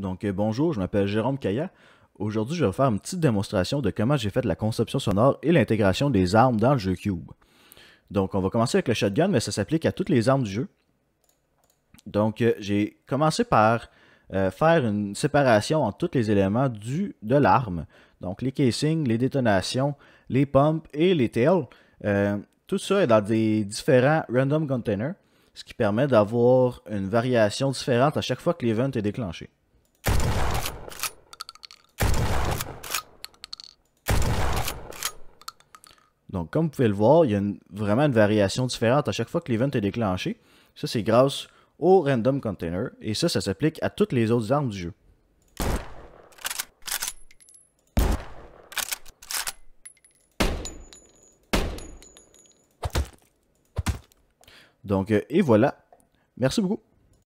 Donc euh, bonjour, je m'appelle Jérôme kaya Aujourd'hui, je vais faire une petite démonstration de comment j'ai fait la conception sonore et l'intégration des armes dans le jeu Cube. Donc on va commencer avec le shotgun, mais ça s'applique à toutes les armes du jeu. Donc euh, j'ai commencé par euh, faire une séparation entre tous les éléments du, de l'arme. Donc les casings, les détonations, les pumps et les tails. tout ça est dans des différents random containers, ce qui permet d'avoir une variation différente à chaque fois que l'event est déclenché. Donc, comme vous pouvez le voir, il y a vraiment une variation différente à chaque fois que l'event est déclenché. Ça, c'est grâce au random container. Et ça, ça s'applique à toutes les autres armes du jeu. Donc, euh, et voilà. Merci beaucoup.